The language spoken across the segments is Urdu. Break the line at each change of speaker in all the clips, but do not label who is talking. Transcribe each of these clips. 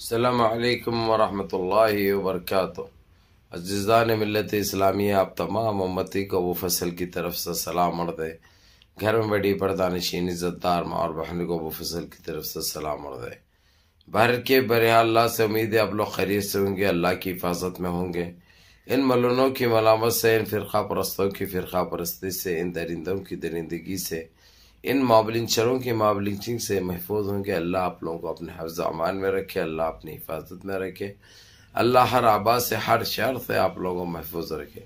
السلام علیکم ورحمۃ اللہ وبرکاتہ عزیزان ملت اسلامیہ آپ تمام امتی کو وہ فصل کی طرف سے سلام مڑ دیں گھر میں بڑی پردانشین عزت دار ماں اور بہن کو وہ فصل کی طرف سے سلام مر دیں بھر کے برآ اللہ سے امید ہے آپ لوگ خیریت سے ہوں گے اللہ کی حفاظت میں ہوں گے ان ملونوں کی ملامت سے ان فرقہ پرستوں کی فرقہ پرستی سے ان درندوں کی درندگی سے ان مابلنچروں کی مابلنچنگ سے محفوظ ہوں کہ اللہ آپ لوگوں کو اپنے حفظ امان میں رکھے اللہ اپنی حفاظت میں رکھے اللہ ہر آبا سے ہر شہر سے آپ لوگوں کو محفوظ رکھے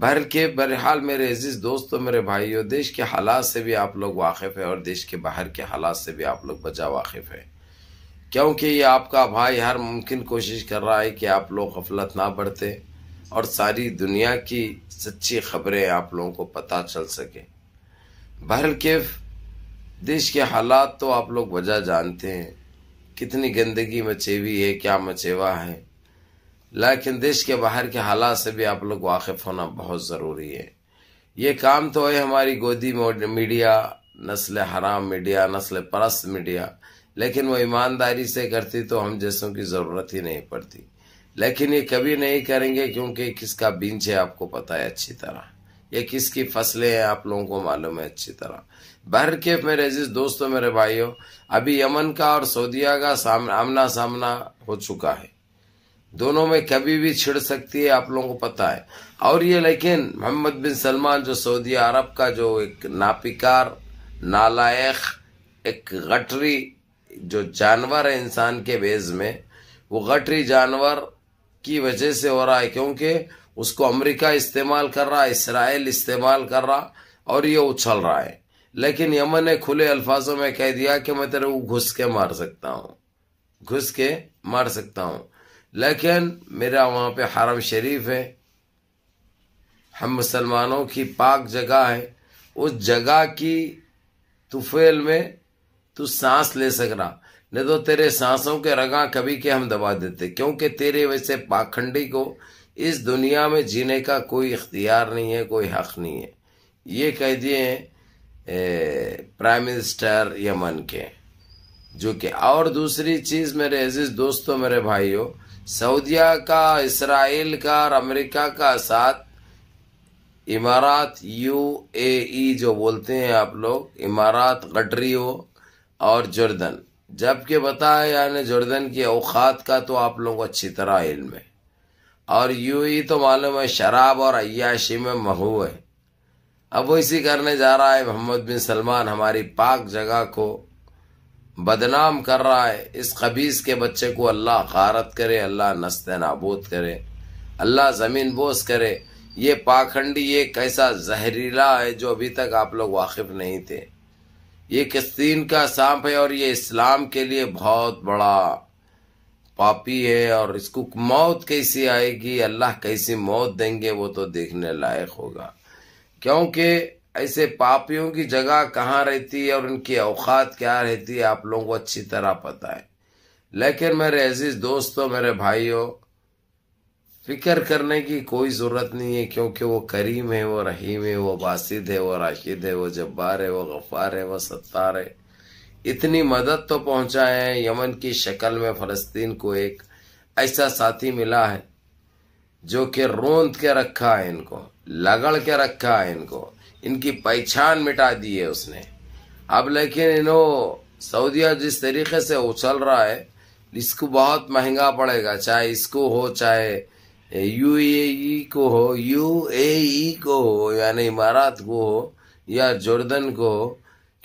بہر کے بہرحال میرے عزیز دوستوں میرے بھائیوں دیش کے حالات سے بھی آپ لوگ واقف ہیں اور دیش کے باہر کے حالات سے بھی آپ لوگ بجا واقف ہیں کیونکہ یہ آپ کا بھائی ہر ممکن کوشش کر رہا ہے کہ آپ لوگ غفلت نہ بڑھتے اور ساری دنیا کی سچی خبریں آپ لوگوں کو پتہ چل سکیں بھرل کیف دیش کے حالات تو آپ لوگ وجہ جانتے ہیں کتنی گندگی مچیوی ہے کیا مچیوا ہے لیکن دیش کے باہر کے حالات سے بھی آپ لوگ واقف ہونا بہت ضروری ہے یہ کام تو ہے ہماری گودی میڈیا نسل حرام میڈیا نسل پرست میڈیا لیکن وہ ایمانداری سے کرتی تو ہم جیسوں کی ضرورت ہی نہیں پڑتی لیکن یہ کبھی نہیں کریں گے کیونکہ کس کا بینچ ہے آپ کو پتا ہے اچھی طرح یہ کس کی فصلیں ہیں آپ لوگوں کو معلوم ہے اچھی طرح بہر کے میرے عزیز دوستوں میرے بھائیوں ابھی یمن کا اور سعودیہ کا سامنا آمنا سامنا ہو چکا ہے دونوں میں کبھی بھی چھڑ سکتی ہے آپ لوگوں کو پتا ہے اور یہ لیکن محمد بن سلمان جو سعودی عرب کا جو ایک ناپکار نالائق ایک غٹری جو جانور ہے انسان کے بیز میں وہ غٹری جانور کی وجہ سے ہو رہا ہے کیونکہ اس کو امریکہ استعمال کر رہا اسرائیل استعمال کر رہا اور یہ اچھل رہا ہے لیکن یمن نے کھلے الفاظوں میں کہہ دیا کہ میں تیرے گھس کے مار سکتا ہوں گھس کے مار سکتا ہوں لیکن میرا وہاں پہ حرم شریف ہے ہم مسلمانوں کی پاک جگہ ہے اس جگہ کی توفیل میں تو سانس لے سک رہا نہیں تو تیرے سانسوں کے رگاں کبھی کے ہم دبا دیتے کیونکہ تیرے ویسے پاکھنڈی کو اس دنیا میں جینے کا کوئی اختیار نہیں ہے کوئی حق نہیں ہے یہ کہہ دیے ہیں پرائم منسٹر یمن کے جو کہ اور دوسری چیز میرے عزیز دوستوں میرے بھائیوں سعودیہ کا اسرائیل کا اور امریکہ کا ساتھ امارات یو اے ای جو بولتے ہیں آپ لوگ امارات گٹریو اور جردن جبکہ بتایا یعنی جردن کی اوقات کا تو آپ لوگ اچھی طرح علم ہے اور یوں ہی تو معلوم ہے شراب اور عیاشی میں مغو ہے اب وہ اسی کرنے جا رہا ہے محمد بن سلمان ہماری پاک جگہ کو بدنام کر رہا ہے اس قبیز کے بچے کو اللہ غارت کرے اللہ نست نابود کرے اللہ زمین بوس کرے یہ پاکھنڈی یہ ایک ایسا زہریلا ہے جو ابھی تک آپ لوگ واقف نہیں تھے یہ قسطین کا سانپ ہے اور یہ اسلام کے لیے بہت بڑا پاپی ہے اور اس کو موت کیسی آئے گی اللہ کیسی موت دیں گے وہ تو دیکھنے لائق ہوگا کیونکہ ایسے پاپیوں کی جگہ کہاں رہتی ہے اور ان کی اوقات کیا رہتی ہے آپ لوگوں کو اچھی طرح پتا ہے لیکن میرے عزیز دوستوں میرے بھائیوں فکر کرنے کی کوئی ضرورت نہیں ہے کیونکہ وہ کریم ہے وہ رحیم ہے وہ باسد ہے وہ راشد ہے وہ جبار ہے وہ غفار ہے وہ ستار ہے اتنی مدد تو پہنچا ہے یمن کی شکل میں فلسطین کو ایک ایسا ساتھی ملا ہے جو کہ روند کے رکھا ہے ان کو لگڑ کے رکھا ہے ان کو ان کی پہچان اب لیکن انہوں سعودیہ جس طریقے سے اچھل رہا ہے اس کو بہت مہنگا پڑے گا چاہے اس کو ہو چاہے یو اے ای کو ہو یو اے ای کو ہو یعنی امارات کو ہو یا جردن کو ہو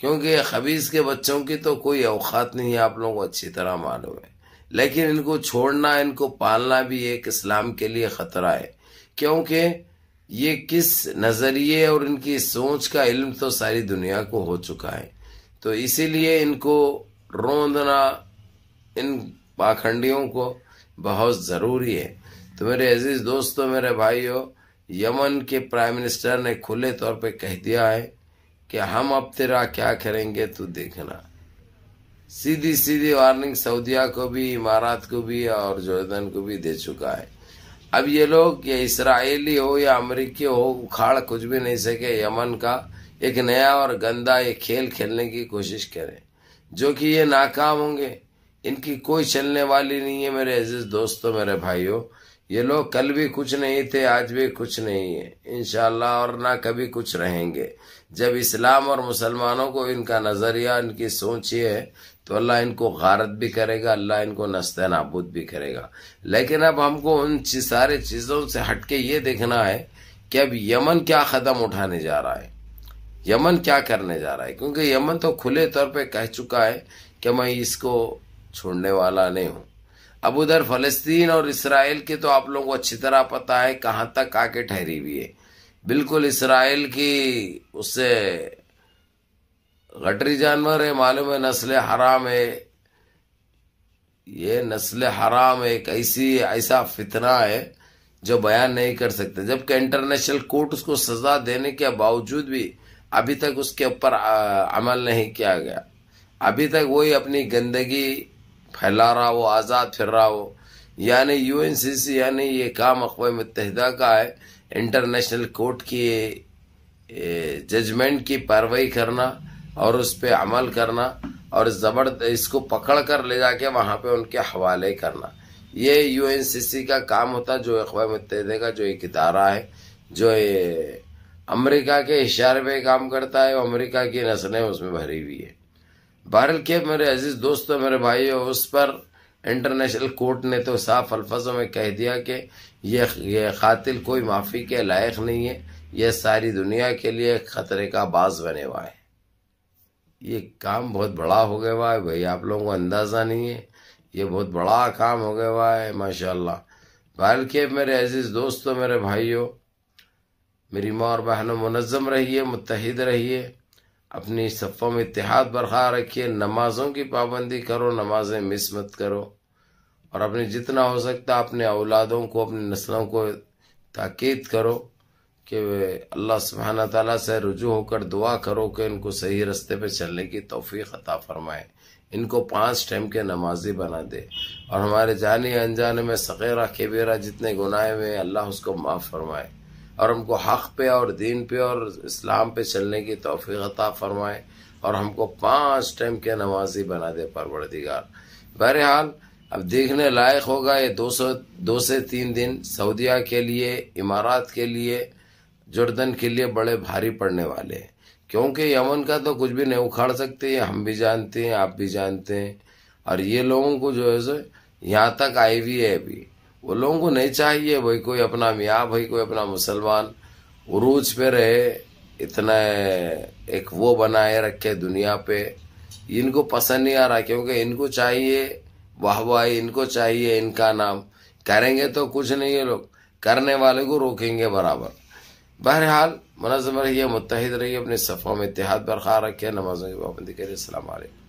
کیونکہ خبیص کے بچوں کی تو کوئی اوقات نہیں ہے آپ لوگوں کو اچھی طرح معلوم ہے لیکن ان کو چھوڑنا ان کو پالنا بھی ایک اسلام کے لیے خطرہ ہے کیونکہ یہ کس نظریے اور ان کی سوچ کا علم تو ساری دنیا کو ہو چکا ہے تو اسی لیے ان کو روندنا ان پاکھنڈیوں کو بہت ضروری ہے تو میرے عزیز دوستوں میرے بھائیوں یمن کے پرائم منسٹر نے کھلے طور پہ کہہ دیا ہے کہ ہم اب تیرا کیا کریں گے تو دیکھنا سیدھی سیدھی وارننگ سعودیہ کو بھی امارات کو بھی اور جوردن کو بھی دے چکا ہے اب یہ لوگ یہ اسرائیلی ہو یا امریکی ہو اکھاڑ کچھ بھی نہیں سکے یمن کا ایک نیا اور گندا یہ کھیل کھیلنے کی کوشش کریں جو کہ یہ ناکام ہوں گے ان کی کوئی چلنے والی نہیں ہے میرے عزیز دوستوں میرے بھائیوں یہ لوگ کل بھی کچھ نہیں تھے آج بھی کچھ نہیں ہے انشاءاللہ اور نہ کبھی کچھ رہیں گے جب اسلام اور مسلمانوں کو ان کا نظریہ ان کی سوچ یہ ہے تو اللہ ان کو غارت بھی کرے گا اللہ ان کو نست نابود بھی کرے گا لیکن اب ہم کو ان سارے چیزوں سے ہٹ کے یہ دیکھنا ہے کہ اب یمن کیا قدم اٹھانے جا رہا ہے یمن کیا کرنے جا رہا ہے کیونکہ یمن تو کھلے طور پہ کہہ چکا ہے کہ میں اس کو چھوڑنے والا نہیں ہوں اب ادھر فلسطین اور اسرائیل کے تو آپ لوگوں کو اچھی طرح پتا ہے کہاں تک آ کے ٹھہری ہوئی ہے بالکل اسرائیل کی اس سے گٹری جانور ہے معلوم ہے نسل حرام ہے یہ نسل حرام ایک ایسی ایسا فتنہ ہے جو بیان نہیں کر سکتے جبکہ انٹرنیشنل کورٹ اس کو سزا دینے کے باوجود بھی ابھی تک اس کے اوپر عمل نہیں کیا گیا ابھی تک وہی اپنی گندگی پھیلا رہا ہو آزاد پھر رہا ہو یعنی یو این سی سی یعنی یہ کام اقوام متحدہ کا ہے انٹرنیشنل کورٹ کی ججمنٹ کی پیروائی کرنا اور اس پہ عمل کرنا اور زبردست اس کو پکڑ کر لے جا کے وہاں پہ ان کے حوالے کرنا یہ یو این سی سی کا کام ہوتا جو اقوام متحدہ کا جو ایک ادارہ ہے جو امریکہ کے اشارے پہ کام کرتا ہے امریکہ کی نسلیں اس میں بھری ہوئی ہے بالکیب میرے عزیز دوستو میرے بھائیو اس پر انٹرنیشنل کورٹ نے تو صاف الفظوں میں کہہ دیا کہ یہ قاتل کوئی معافی کے لائق نہیں ہے یہ ساری دنیا کے لیے خطرے کا باز بنے ہوا ہے یہ کام بہت بڑا ہو گیا ہوا ہے بھائی آپ لوگوں کو اندازہ نہیں ہے یہ بہت بڑا کام ہو گیا ہوا ہے ماشاء اللہ برالکیب میرے عزیز دوستو میرے بھائیو میری ماں اور بہنوں منظم رہیے متحد رہیے اپنی صفوں میں اتحاد برقرار رکھیے نمازوں کی پابندی کرو مس مت کرو اور اپنے جتنا ہو سکتا اپنے اولادوں کو اپنی نسلوں کو تاکید کرو کہ اللہ سبحانہ تعالیٰ سے رجوع ہو کر دعا کرو کہ ان کو صحیح رستے پہ چلنے کی توفیق عطا فرمائے ان کو پانچ ٹائم کے نمازی بنا دے اور ہمارے جانے انجانے میں سقیرہ کبیرہ جتنے گناہ میں اللہ اس کو معاف فرمائے اور ہم کو حق پہ اور دین پہ اور اسلام پہ چلنے کی توفیق عطا فرمائے اور ہم کو پانچ ٹائم کے نمازی بنا دے پروردگار بہرحال اب دیکھنے لائق ہوگا یہ دو سو دو سے تین دن سعودیہ کے لیے امارات کے لیے جردن کے لیے بڑے بھاری پڑنے والے ہیں کیونکہ یمن کا تو کچھ بھی نہیں اکھاڑ سکتے ہم بھی جانتے ہیں آپ بھی جانتے ہیں اور یہ لوگوں کو جو ہے سو یہاں تک آئی ہوئی ہے ابھی وہ لوگوں کو نہیں چاہیے بھائی کوئی اپنا میاں بھائی کوئی اپنا مسلمان عروج پہ رہے اتنا ایک وہ بنائے رکھے دنیا پہ ان کو پسند نہیں آ رہا کیونکہ ان کو چاہیے واہ واہ ان کو چاہیے ان کا نام کریں گے تو کچھ نہیں ہے لوگ کرنے والے کو روکیں گے برابر بہرحال منظم رہیے متحد رہیے اپنے صفوں میں اتحاد برقرار رکھے نمازوں کریے السلام علیکم